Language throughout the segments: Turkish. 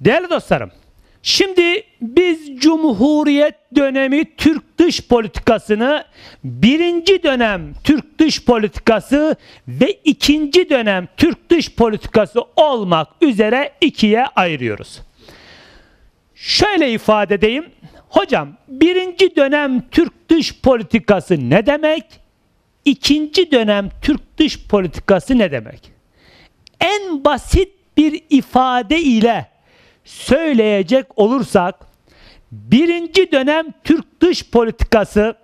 Değerli dostlarım, şimdi biz Cumhuriyet dönemi Türk dış politikasını birinci dönem Türk dış politikası ve ikinci dönem Türk dış politikası olmak üzere ikiye ayırıyoruz. Şöyle ifade edeyim. Hocam birinci dönem Türk dış politikası ne demek? İkinci dönem Türk dış politikası ne demek? En basit bir ifade ile söyleyecek olursak birinci dönem Türk dış politikası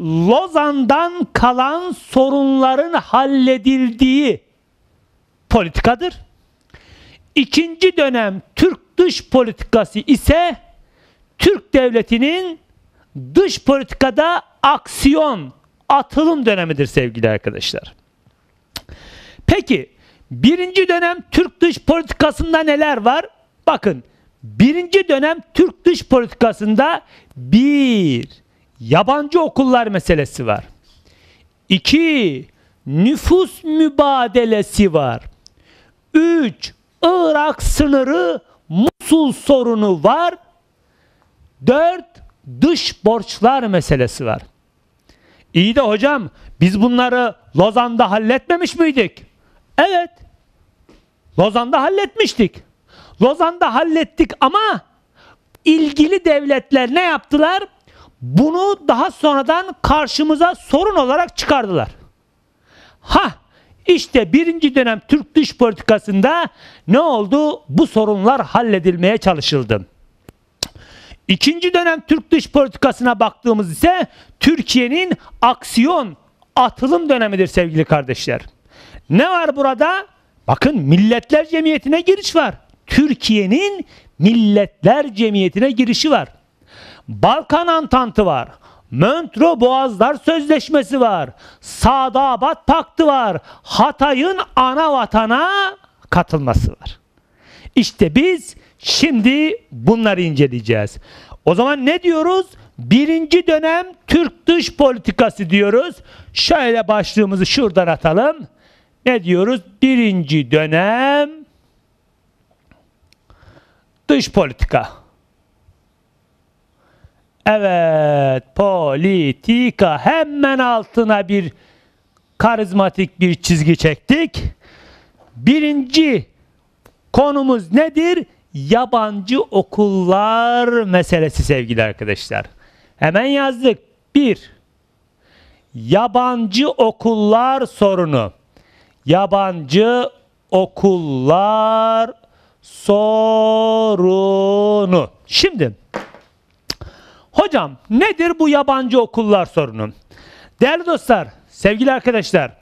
Lozan'dan kalan sorunların halledildiği politikadır. İkinci dönem Türk dış politikası ise Türk devletinin dış politikada aksiyon, atılım dönemidir sevgili arkadaşlar. Peki birinci dönem Türk dış politikasında neler var? Bakın birinci dönem Türk dış politikasında bir yabancı okullar meselesi var. İki nüfus mübadelesi var. Üç Irak sınırı Musul sorunu var. Dört dış borçlar meselesi var. İyi de hocam biz bunları Lozan'da halletmemiş miydik? Evet. Lozan'da halletmiştik. Lozan'da hallettik ama ilgili devletler ne yaptılar? Bunu daha sonradan karşımıza sorun olarak çıkardılar. Ha işte birinci dönem Türk dış politikasında ne oldu? Bu sorunlar halledilmeye çalışıldı. İkinci dönem Türk dış politikasına baktığımız ise Türkiye'nin aksiyon atılım dönemidir sevgili kardeşler. Ne var burada? Bakın milletler cemiyetine giriş var. Türkiye'nin milletler cemiyetine girişi var. Balkan Antantı var. Montreux Boğazlar Sözleşmesi var. Sadabat Paktı var. Hatay'ın ana vatana katılması var. İşte biz şimdi bunları inceleyeceğiz. O zaman ne diyoruz? Birinci dönem Türk dış politikası diyoruz. Şöyle başlığımızı şuradan atalım. Ne diyoruz? Birinci dönem Dış politika. Evet, politika. Hemen altına bir karizmatik bir çizgi çektik. Birinci konumuz nedir? Yabancı okullar meselesi sevgili arkadaşlar. Hemen yazdık. Bir, yabancı okullar sorunu. Yabancı okullar sorunu. Şimdi hocam nedir bu yabancı okullar sorunu? Değerli dostlar, sevgili arkadaşlar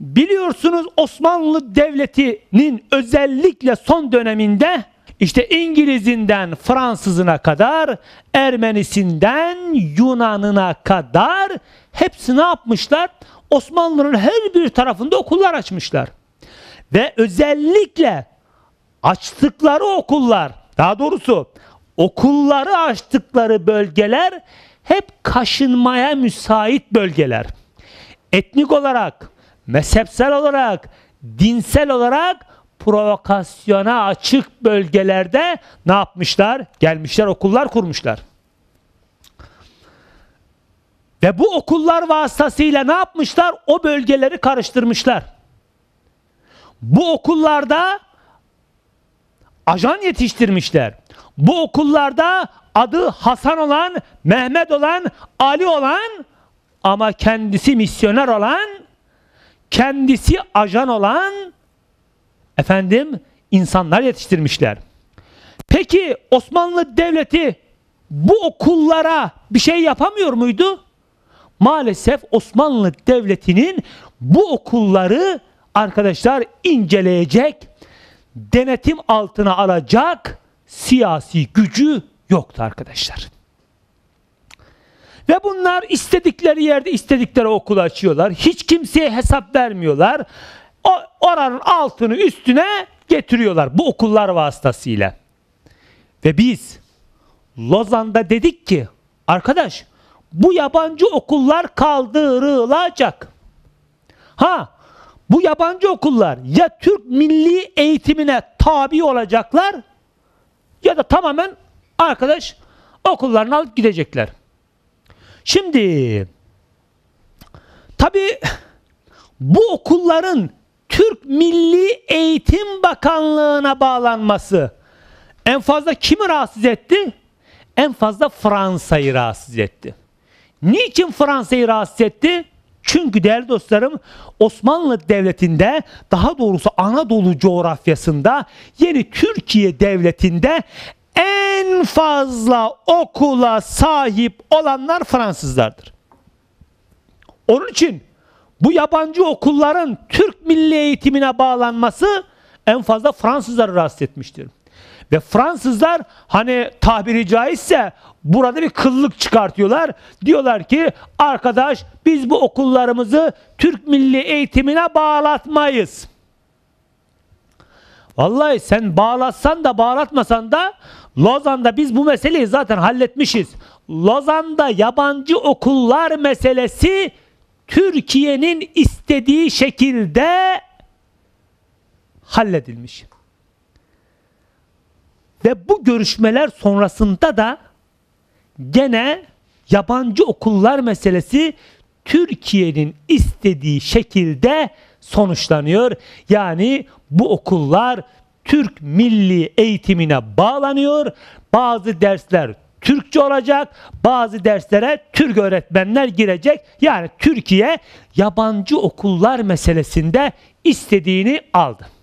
biliyorsunuz Osmanlı Devleti'nin özellikle son döneminde işte İngiliz'inden Fransız'ına kadar, Ermenisinden Yunan'ına kadar hepsi ne yapmışlar? Osmanlı'nın her bir tarafında okullar açmışlar. Ve özellikle açtıkları okullar, daha doğrusu okulları açtıkları bölgeler hep kaşınmaya müsait bölgeler. Etnik olarak, mezhepsel olarak, dinsel olarak provokasyona açık bölgelerde ne yapmışlar? Gelmişler okullar kurmuşlar. Ve bu okullar vasıtasıyla ne yapmışlar? O bölgeleri karıştırmışlar. Bu okullarda ajan yetiştirmişler. Bu okullarda adı Hasan olan, Mehmet olan, Ali olan ama kendisi misyoner olan, kendisi ajan olan efendim insanlar yetiştirmişler. Peki Osmanlı Devleti bu okullara bir şey yapamıyor muydu? Maalesef Osmanlı Devleti'nin bu okulları arkadaşlar inceleyecek, denetim altına alacak siyasi gücü yoktu arkadaşlar. Ve bunlar istedikleri yerde istedikleri okul açıyorlar. Hiç kimseye hesap vermiyorlar. O, oranın altını üstüne getiriyorlar bu okullar vasıtasıyla. Ve biz Lozan'da dedik ki arkadaş bu yabancı okullar kaldırılacak. Ha bu yabancı okullar ya Türk milli eğitimine tabi olacaklar ya da tamamen arkadaş okullarını alıp gidecekler. Şimdi tabi bu okulların Türk Milli Eğitim Bakanlığı'na bağlanması en fazla kimi rahatsız etti? En fazla Fransa'yı rahatsız etti. Niçin Fransa'yı rahatsız etti? Çünkü değerli dostlarım Osmanlı Devleti'nde daha doğrusu Anadolu coğrafyasında yeni Türkiye Devleti'nde en fazla okula sahip olanlar Fransızlardır. Onun için bu yabancı okulların Türk milli eğitimine bağlanması en fazla Fransızları rahatsız etmiştir. Ve Fransızlar hani tabiri caizse burada bir kıllık çıkartıyorlar. Diyorlar ki arkadaş biz bu okullarımızı Türk milli eğitimine bağlatmayız. Vallahi sen bağlatsan da bağlatmasan da Lozan'da biz bu meseleyi zaten halletmişiz. Lozan'da yabancı okullar meselesi Türkiye'nin istediği şekilde halledilmiş. Ve bu görüşmeler sonrasında da gene yabancı okullar meselesi Türkiye'nin istediği şekilde sonuçlanıyor. Yani bu okullar Türk milli eğitimine bağlanıyor. Bazı dersler Türkçe olacak. Bazı derslere Türk öğretmenler girecek. Yani Türkiye yabancı okullar meselesinde istediğini aldı.